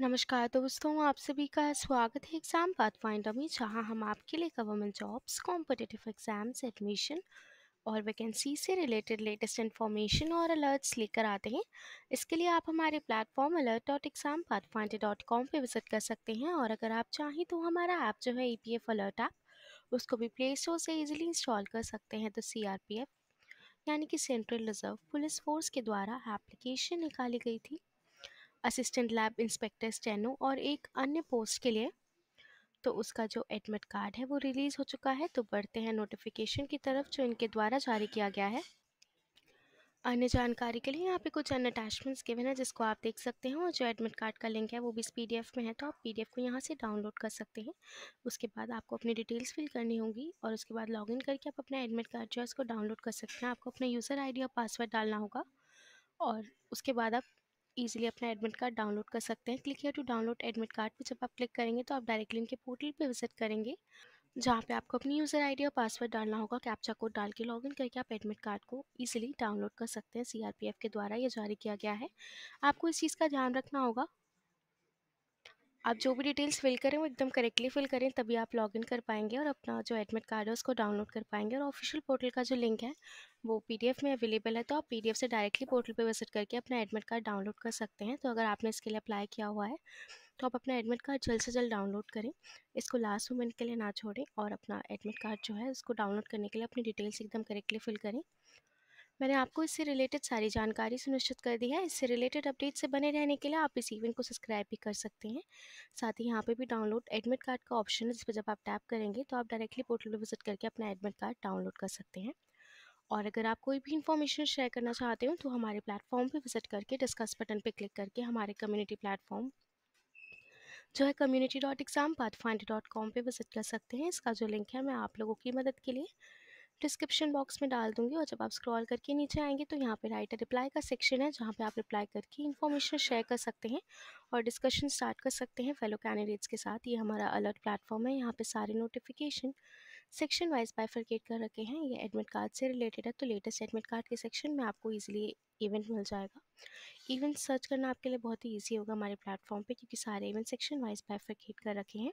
नमस्कार दोस्तों आप सभी का स्वागत है एग्ज़ाम पाथ फाइंडर में जहां हम आपके लिए government jobs competitive exams admission और वैकेंसी से रिलेटेड लेटेस्ट इन्फॉर्मेशन और अलर्ट्स लेकर आते हैं इसके लिए आप हमारे platform alert dot exam pathfinder dot com पर विज़िट कर सकते हैं और अगर आप चाहें तो हमारा ऐप जो है E P F alert app उसको भी प्ले स्टोर से ईजिली इंस्टॉल कर सकते हैं तो सी आर पी एफ यानी कि सेंट्रल रिजर्व पुलिस फोर्स के द्वारा एप्लीकेशन निकाली गई थी असिस्टेंट लैब इंस्पेक्टर स्टेनो और एक अन्य पोस्ट के लिए तो उसका जो एडमिट कार्ड है वो रिलीज़ हो चुका है तो बढ़ते हैं नोटिफिकेशन की तरफ जो इनके द्वारा जारी किया गया है अन्य जानकारी के लिए यहाँ पे कुछ अन्य अटैचमेंट्स गिवन है जिसको आप देख सकते हैं और जो एडमिट कार्ड का लिंक है वो भी इस पीडीएफ में है तो आप पी को यहाँ से डाउनलोड कर सकते हैं उसके बाद आपको अपनी डिटेल्स फिल करनी होगी और उसके बाद लॉगिन करके आप अपना एडमिट कार्ड जो है उसको डाउनलोड कर सकते हैं आपको अपना यूज़र आई और पासवर्ड डालना होगा और उसके बाद आप ईजिली अपना एडमिट कार्ड डाउनलोड कर सकते हैं click here to download admit card पर जब आप क्लिक करेंगे तो आप डायरेक्टली इनके पोर्टल पर विजिट करेंगे जहाँ पे आपको अपनी यूज़र आईडी और पासवर्ड डालना होगा कैप्चा कोड डाल के लॉगिन करके आप एडमिट कार्ड को इजीली डाउनलोड कर सकते हैं सीआरपीएफ के द्वारा ये जारी किया गया है आपको इस चीज़ का ध्यान रखना होगा आप जो भी डिटेल्स फिल करें वो एकदम करेक्टली फिल करें तभी आप लॉगिन कर पाएंगे और अपना जो एडमिट कार्ड है उसको डाउनलोड कर पाएंगे और ऑफिशियल पोर्टल का जो लिंक है वो पीडीएफ में अवेलेबल है तो आप पीडीएफ से डायरेक्टली पोर्टल पर विजिट करके अपना एडमिट कार्ड डाउनलोड कर सकते हैं तो अगर आपने इसके लिए अप्लाई किया हुआ है तो आप अपना एडमिट कार्ड जल्द से जल्द डाउनलोड करें इसको लास्ट मोमेंट के लिए ना छोड़ें और अपना एडमिट कार्ड जो है उसको डाउनलोड करने के लिए अपनी डिटेल्स एकदम करेक्टली फिल करें मैंने आपको इससे रिलेटेड सारी जानकारी सुनिश्चित कर दी है इससे रिलेटेड अपडेट से बने रहने के लिए आप इस इवेंट को सब्सक्राइब भी कर सकते हैं साथ ही यहाँ पे भी डाउनलोड एडमिट कार्ड का ऑप्शन है जिस पर जब आप टैप करेंगे तो आप डायरेक्टली पोर्टल पर विजिट करके अपना एडमिट कार्ड डाउनलोड कर सकते हैं और अगर आप कोई भी इन्फॉर्मेशन शेयर करना चाहते हो तो हमारे प्लेटफॉर्म पर विजिट करके डिस्कस बटन पर क्लिक करके हमारे कम्युनिटी प्लेटफॉर्म जो है community dot exam path find dot com पर विजिट कर सकते हैं इसका जो लिंक है मैं आप लोगों की मदद के लिए डिस्क्रिप्शन बॉक्स में डाल दूंगी और जब आप स्क्रॉल करके नीचे आएंगे तो यहाँ पे राइटर रिप्लाई का सेक्शन है जहाँ पे आप रिप्लाई करके इन्फॉर्मेशन शेयर कर सकते हैं और डिस्कशन स्टार्ट कर सकते हैं फेलो कैंडिडेट्स के साथ ये हमारा अलर्ट प्लेटफॉर्म है यहाँ पे सारे नोटिफिकेशन सेक्शन वाइज बाइफरकेट कर रखे हैं ये एडमिट कार्ड से रिलेटेड है तो लेटेस्ट एडमिट कार्ड के सेक्शन में आपको ईजिली इवेंट मिल जाएगा इवेंट सर्च करना आपके लिए बहुत ही ईजी होगा हमारे प्लेटफॉर्म पर क्योंकि सारे इवेंट सेक्शन वाइज बाइफरकेट कर रखे हैं